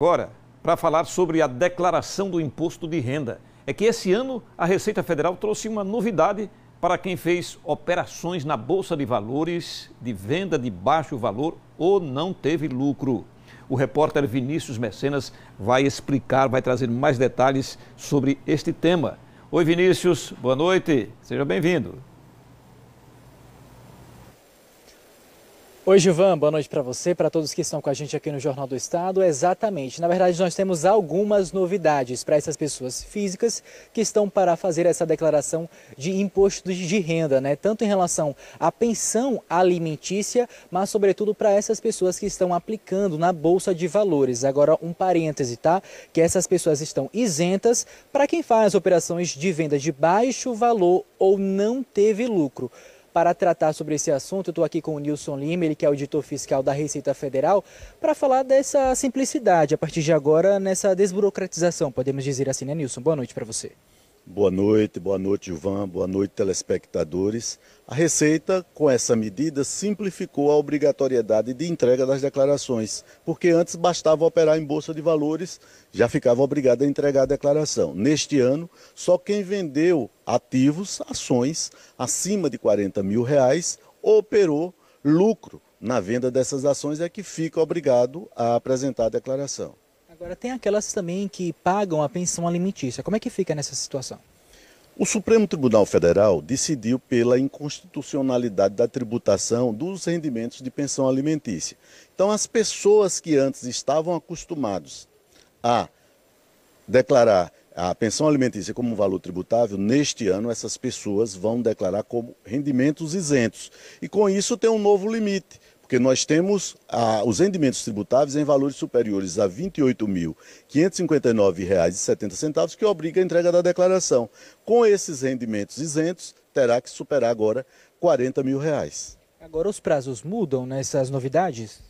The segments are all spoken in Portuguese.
Agora, para falar sobre a declaração do imposto de renda, é que esse ano a Receita Federal trouxe uma novidade para quem fez operações na Bolsa de Valores de venda de baixo valor ou não teve lucro. O repórter Vinícius Mecenas vai explicar, vai trazer mais detalhes sobre este tema. Oi, Vinícius, boa noite, seja bem-vindo. Oi, Gilvan, boa noite para você, para todos que estão com a gente aqui no Jornal do Estado. Exatamente. Na verdade, nós temos algumas novidades para essas pessoas físicas que estão para fazer essa declaração de imposto de renda, né? Tanto em relação à pensão alimentícia, mas sobretudo para essas pessoas que estão aplicando na bolsa de valores. Agora, um parêntese, tá? Que essas pessoas estão isentas para quem faz operações de venda de baixo valor ou não teve lucro. Para tratar sobre esse assunto, eu estou aqui com o Nilson Lima, ele que é auditor fiscal da Receita Federal, para falar dessa simplicidade a partir de agora, nessa desburocratização, podemos dizer assim, né, Nilson? Boa noite para você. Boa noite, boa noite, Ivan, boa noite, telespectadores. A Receita, com essa medida, simplificou a obrigatoriedade de entrega das declarações, porque antes bastava operar em bolsa de valores, já ficava obrigado a entregar a declaração. Neste ano, só quem vendeu ativos, ações, acima de 40 mil reais, operou lucro na venda dessas ações é que fica obrigado a apresentar a declaração. Agora, tem aquelas também que pagam a pensão alimentícia. Como é que fica nessa situação? O Supremo Tribunal Federal decidiu pela inconstitucionalidade da tributação dos rendimentos de pensão alimentícia. Então, as pessoas que antes estavam acostumadas a declarar a pensão alimentícia como um valor tributável, neste ano essas pessoas vão declarar como rendimentos isentos. E com isso tem um novo limite, porque nós temos os rendimentos tributáveis em valores superiores a R$ 28.559,70, que obriga a entrega da declaração. Com esses rendimentos isentos, terá que superar agora R$ 40 mil. Reais. Agora, os prazos mudam nessas novidades?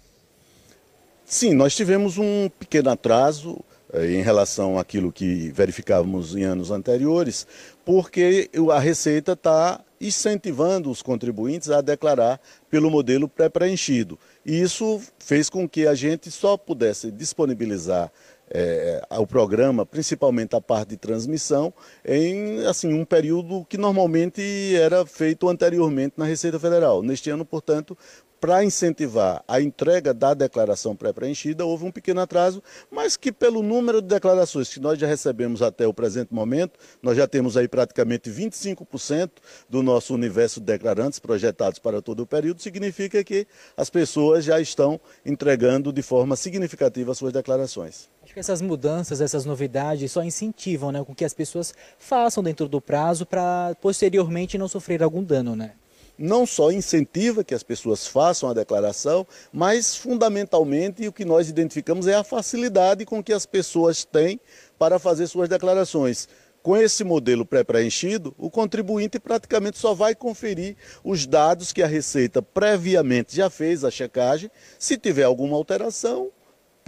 Sim, nós tivemos um pequeno atraso eh, em relação àquilo que verificávamos em anos anteriores, porque a Receita está incentivando os contribuintes a declarar pelo modelo pré-preenchido. E isso fez com que a gente só pudesse disponibilizar é, é, o programa, principalmente a parte de transmissão, em assim um período que normalmente era feito anteriormente na Receita Federal. Neste ano, portanto, para incentivar a entrega da declaração pré-preenchida, houve um pequeno atraso, mas que pelo número de declarações que nós já recebemos até o presente momento, nós já temos aí praticamente 25% do nosso universo de declarantes projetados para todo o período, significa que as pessoas já estão entregando de forma significativa as suas declarações. Acho que essas mudanças, essas novidades só incentivam né, com que as pessoas façam dentro do prazo para posteriormente não sofrer algum dano, né? não só incentiva que as pessoas façam a declaração, mas fundamentalmente o que nós identificamos é a facilidade com que as pessoas têm para fazer suas declarações. Com esse modelo pré-preenchido, o contribuinte praticamente só vai conferir os dados que a Receita previamente já fez a checagem. Se tiver alguma alteração,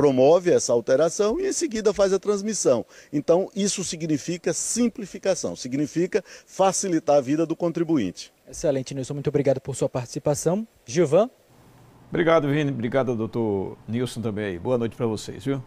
promove essa alteração e em seguida faz a transmissão. Então, isso significa simplificação, significa facilitar a vida do contribuinte. Excelente, Nilson. Muito obrigado por sua participação. Gilvan? Obrigado, Vini. Obrigado, doutor Nilson, também. Boa noite para vocês, viu?